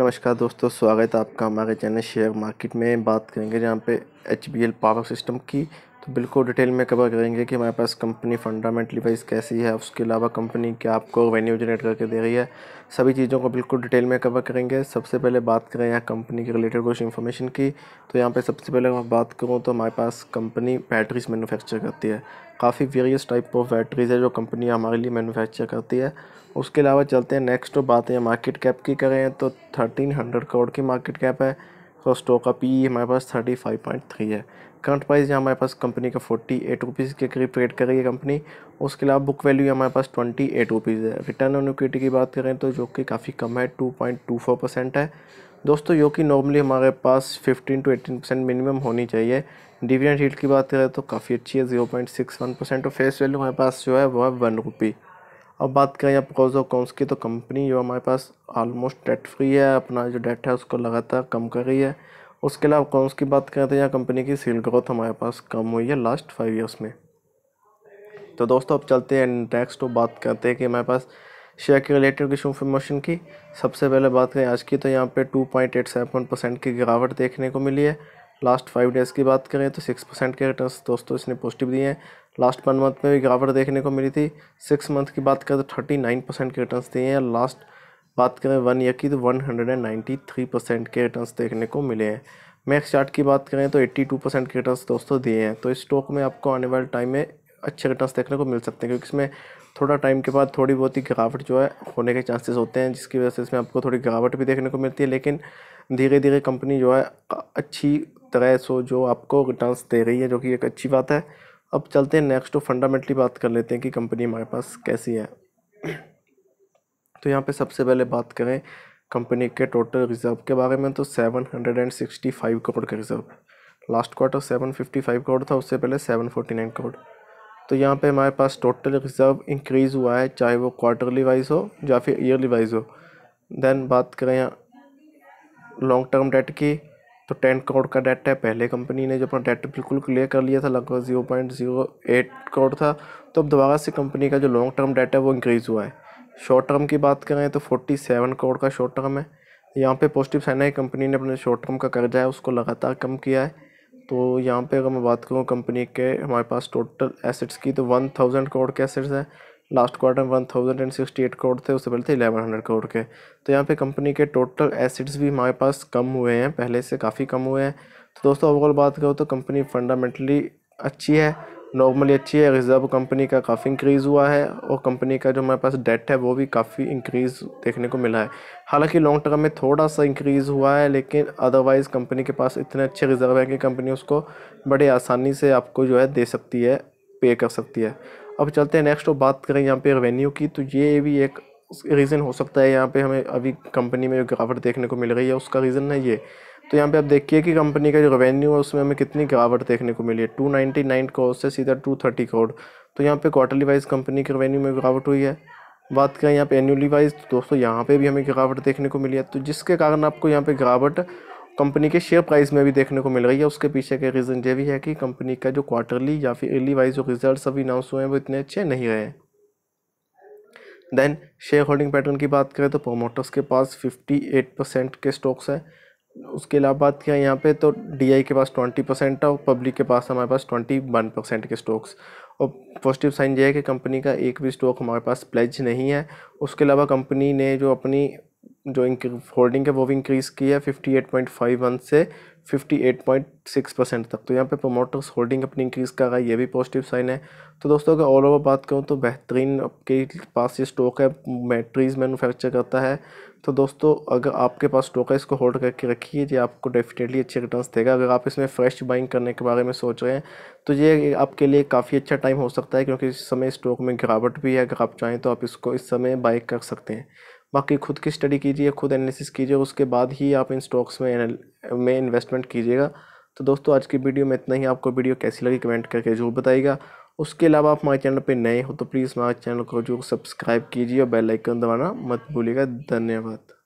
नमस्कार दोस्तों स्वागत है आपका हमारे चैनल शेयर मार्केट में बात करेंगे जहाँ पे एच पावर सिस्टम की तो बिल्कुल डिटेल में कवर करेंगे कि हमारे पास कंपनी फंडामेंटली वाइज कैसी है उसके अलावा कंपनी क्या आपको रेवेन्यू जनरेट करके दे रही है सभी चीज़ों को बिल्कुल डिटेल में कवर करेंगे सबसे पहले बात करें यहाँ कंपनी के रिलेटेड कुछ इन्फॉर्मेशन की तो यहाँ पे सबसे पहले मैं बात करूँ तो हमारे पास कंपनी बैटरीज मैनुफेक्चर करती है काफ़ी वेरियस टाइप ऑफ बैटरीज है जो कंपनी हमारे लिए मैनुफेक्चर करती है उसके अलावा चलते हैं नेक्स्ट तो बात है मार्केट कैप की करें तो थर्टीन हंड्रेड करोड़ की मार्केट कैप है तो स्टॉक का पी e हमारे पास थर्टी फाइव पॉइंट थ्री है करंट प्राइस यहाँ हमारे पास कंपनी का फोर्टी एट रुपीज़ के करीब ट्रेड कर रही है कंपनी उसके अलावा बुक वैल्यू हमारे पास ट्वेंटी एट रुपीज़ है रिटर्न ऑन इक्विटी की बात करें तो जो कि काफ़ी कम है two point two four percent है दोस्तों जो कि नॉर्मली हमारे पास fifteen to eighteen percent minimum होनी चाहिए डिविडेंड हील्ड की बात करें तो काफ़ी अच्छी है zero point six one percent और फेस वैल्यू हमारे पास जो है वो है वन रुपी अब बात करें आप प्रोज और कॉन्स की तो कंपनी जो हमारे पास ऑलमोस्ट डेट फ्री है अपना जो डेट है उसको लगातार कम कर रही है उसके अलावा कॉन्स की बात करें तो यहाँ कंपनी की सेल ग्रोथ हमारे पास कम हुई है लास्ट फाइव ईयर्स में तो दोस्तों अब चलते हैं इंडेक्स तो बात करते हैं कि हमारे पास शेयर के रिलेटेड कुछ इन्फॉर्मेशन की सबसे पहले बात करें आज की तो यहाँ पे सेवन परसेंट की गिरावट देखने को मिली है लास्ट फाइव डेज़ की बात करें तो सिक्स परसेंट के रिटर्न दोस्तों इसने पॉजिटिव दिए हैं लास्ट वन मंथ में भी गिरावट देखने को मिली थी सिक्स मंथ की बात करें तो थर्टी नाइन परसेंट के रिटर्न दिए हैं लास्ट बात करें वन ईयर की तो one hundred and ninety three percent के रिटर्न देखने को मिले हैं मैक्स चार्ट की बात करें तो एट्टी टू परसेंट के रिटर्न दोस्तों दिए हैं तो इस स्टॉक में आपको आने वाले टाइम में अच्छे रिटर्न देखने को मिल सकते हैं क्योंकि इसमें थोड़ा टाइम के बाद थोड़ी बहुत ही गिरावट जो है होने के चांसेस होते हैं जिसकी वजह से इसमें आपको थोड़ी गिरावट भी देखने को मिलती है लेकिन धीरे धीरे कंपनी जो है अच्छी तरह से जो आपको रिटर्न दे रही है जो कि एक अच्छी बात है अब चलते हैं नेक्स्ट तो फंडामेंटली बात कर लेते हैं कि कंपनी हमारे पास कैसी है तो यहाँ पे सबसे पहले बात करें कंपनी के टोटल रिज़र्व के बारे में तो seven hundred and sixty five crore का reserve last quarter seven fifty five crore था उससे पहले सेवन फोर्टी नाइन करोड़ तो यहाँ पे हमारे पास टोटल रिज़र्व इंक्रीज़ हुआ है चाहे वो क्वार्टरली वाइज हो या फिर ईयरली वाइज हो देन बात करें यहाँ लॉन्ग टर्म डेट की तो टेन करोड़ का डेट है पहले कंपनी ने जो अपना डेट बिल्कुल क्लियर कर लिया था लगभग zero point zero eight crore था तो अब दोबारा से कंपनी का जो लॉन्ग टर्म डेट है वो इंक्रीज़ हुआ है शॉर्ट टर्म की बात करें तो फोर्टी सेवन करोड़ का शॉर्ट टर्म है यहाँ पे पॉजिटिव साइन है कंपनी ने अपने शॉर्ट टर्म का कर्जा है उसको लगातार कम किया है तो यहाँ पर अगर मैं बात करूँ कंपनी के हमारे पास टोटल एसेट्स की तो वन थाउजेंड करोड़ के एसेट्स हैं लास्ट क्वार्टर में one thousand and sixty eight crore थे उससे पहले थे इलेवन हंड्रेड करोड़ के तो यहाँ पे कंपनी के टोटल एसिड्स भी हमारे पास कम हुए हैं पहले से काफ़ी कम हुए हैं तो दोस्तों ओवरऑल बात करो तो कंपनी फंडामेंटली अच्छी है नॉर्मली अच्छी है रिजर्व कंपनी का काफ़ी इंक्रीज़ हुआ है और कंपनी का जो हमारे पास डेट है वो भी काफ़ी इंक्रीज़ देखने को मिला है हालांकि लॉन्ग टर्म में थोड़ा सा इंक्रीज़ हुआ है लेकिन अदरवाइज़ कंपनी के पास इतने अच्छे रिजर्व है कि कंपनी उसको बड़े आसानी से आपको जो है दे सकती है पे कर सकती है अब चलते हैं नेक्स्ट और बात करें यहाँ पे रेवेन्यू की तो ये भी एक रीज़न हो सकता है यहाँ पे हमें अभी कंपनी में जो गिरावट देखने को मिल रही है उसका रीज़न है ये तो यहाँ पे आप देखिए कि कंपनी का जो रेवेन्यू है उसमें हमें कितनी गिरावट देखने को मिली है टू नाइन्टी नाइन करोड़ से सीधा टू थर्टी करोड़ तो यहाँ पे क्वार्टरली वाइज कंपनी के रेवेन्यू में गिरावट हुई है बात करें यहाँ पे एनुअली वाइज तो दोस्तों यहाँ पे भी हमें गिरावट देखने को मिली है तो जिसके कारण आपको यहाँ पे गिरावट कंपनी के शेयर प्राइस में भी देखने को मिल रही है उसके पीछे के रीज़न ये भी है कि कंपनी का जो क्वार्टरली या फिर अर्ली वाइज जो रिजल्ट अभी अनाउंस हुए हैं वो इतने अच्छे नहीं रहे देन शेयर होल्डिंग पैटर्न की बात करें तो प्रोमोटर्स के पास फिफ्टी परसेंट के स्टॉक्स हैं उसके अलावा बात किया यहाँ पे तो डीआई के पास ट्वेंटी परसेंट और पब्लिक के पास हमारे पास ट्वेंटी वन परसेंट के स्टॉक्स और पॉजिटिव साइन ये है कि कंपनी का एक भी स्टॉक हमारे पास प्लेज नहीं है उसके अलावा कंपनी ने जो अपनी जो होल्डिंग है वो भी इंक्रीज़ की है वन से 58.6 परसेंट तक तो यहाँ पे प्रोमोटर्स होल्डिंग अपनी इंक्रीज़ कर रहा है ये भी पॉजिटिव साइन है तो दोस्तों अगर ऑल ओवर बात करूँ तो बेहतरीन आपके पास ये स्टॉक है बैटरीज मैनुफैक्चर करता है तो दोस्तों अगर आपके पास स्टॉक है इसको होल्ड करके रखिए ये आपको डेफिनेटली अच्छे रिटर्न्स देगा अगर आप इसमें फ्रेश बाइंग करने के बारे में सोच रहे हैं तो ये आपके लिए काफ़ी अच्छा टाइम हो सकता है क्योंकि इस समय स्टॉक में गिरावट भी है अगर आप चाहें तो आप इसको इस समय बाइक कर सकते हैं बाकी खुद की स्टडी कीजिए खुद एनालिसिस कीजिए उसके बाद ही आप इन स्टॉक्स में में इन्वेस्टमेंट कीजिएगा तो दोस्तों आज की वीडियो में इतना ही आपको वीडियो कैसी लगी कमेंट करके जरूर बताइएगा उसके अलावा आप हमारे चैनल पर नए हो तो प्लीज़ हमारे चैनल को जरूर सब्सक्राइब कीजिए और बेलाइकन दबाना मत भूलिएगा धन्यवाद